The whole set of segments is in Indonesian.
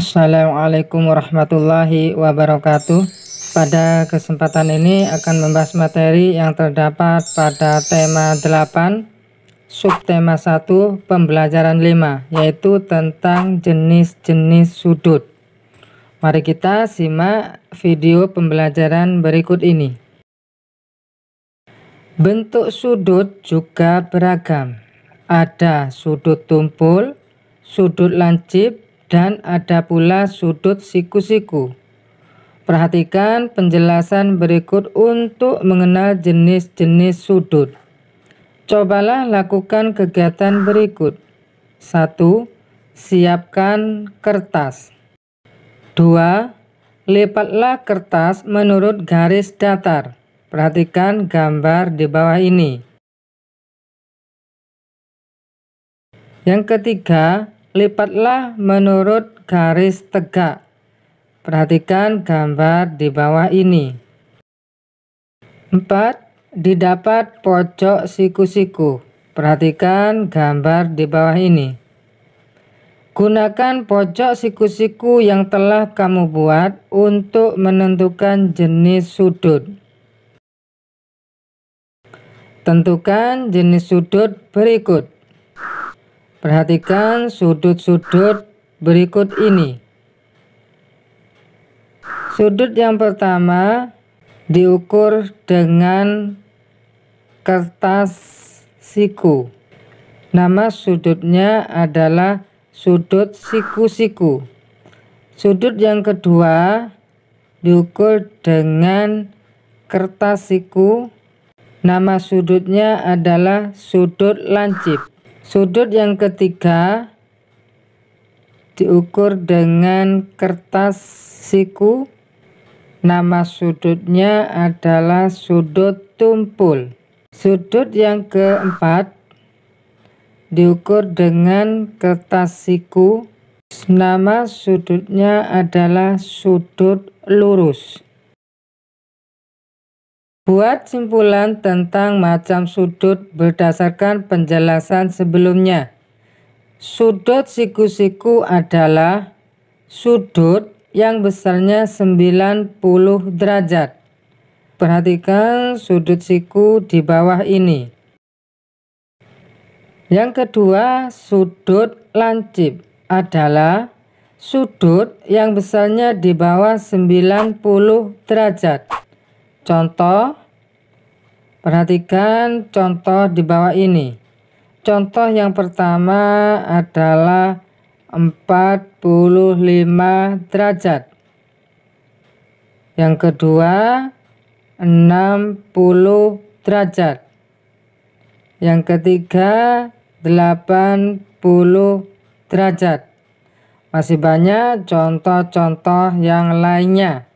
Assalamualaikum warahmatullahi wabarakatuh Pada kesempatan ini akan membahas materi yang terdapat pada tema 8 Subtema 1 pembelajaran 5 yaitu tentang jenis-jenis sudut Mari kita simak video pembelajaran berikut ini Bentuk sudut juga beragam Ada sudut tumpul, sudut lancip, dan ada pula sudut siku-siku. Perhatikan penjelasan berikut untuk mengenal jenis-jenis sudut. Cobalah lakukan kegiatan berikut. 1. Siapkan kertas. 2. Lipatlah kertas menurut garis datar. Perhatikan gambar di bawah ini. Yang ketiga, lipatlah menurut garis tegak. Perhatikan gambar di bawah ini. 4. Didapat pojok siku-siku. Perhatikan gambar di bawah ini. Gunakan pojok siku-siku yang telah kamu buat untuk menentukan jenis sudut. Tentukan jenis sudut berikut. Perhatikan sudut-sudut berikut ini. Sudut yang pertama diukur dengan kertas siku. Nama sudutnya adalah sudut siku-siku. Sudut yang kedua diukur dengan kertas siku. Nama sudutnya adalah sudut lancip. Sudut yang ketiga diukur dengan kertas siku. Nama sudutnya adalah sudut tumpul. Sudut yang keempat diukur dengan kertas siku. Nama sudutnya adalah sudut lurus. Buat simpulan tentang macam sudut berdasarkan penjelasan sebelumnya. Sudut siku-siku adalah sudut yang besarnya 90 derajat. Perhatikan sudut siku di bawah ini. Yang kedua, sudut lancip adalah sudut yang besarnya di bawah 90 derajat. Contoh, Perhatikan contoh di bawah ini. Contoh yang pertama adalah 45 derajat. Yang kedua 60 derajat. Yang ketiga 80 derajat. Masih banyak contoh-contoh yang lainnya.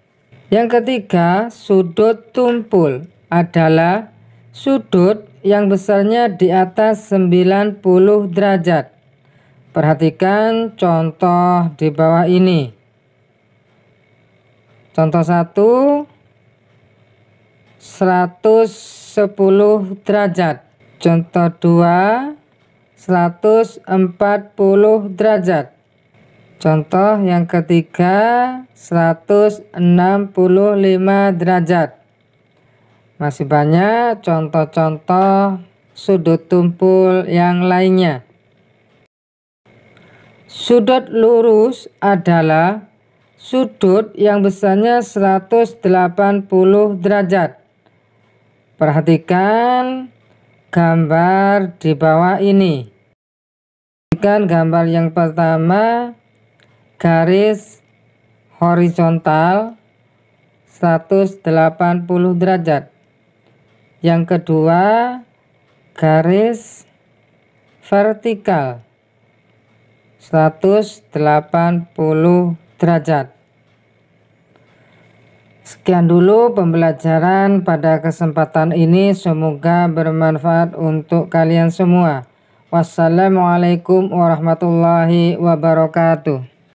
Yang ketiga, sudut tumpul adalah sudut yang besarnya di atas 90 derajat. Perhatikan contoh di bawah ini. Contoh 1 110 derajat. Contoh 2 140 derajat. Contoh yang ketiga 165 derajat. Masih banyak contoh-contoh sudut tumpul yang lainnya. Sudut lurus adalah sudut yang besarnya 180 derajat. Perhatikan gambar di bawah ini. Perhatikan gambar yang pertama, garis horizontal 180 derajat. Yang kedua, garis vertikal 180 derajat. Sekian dulu pembelajaran pada kesempatan ini. Semoga bermanfaat untuk kalian semua. Wassalamualaikum warahmatullahi wabarakatuh.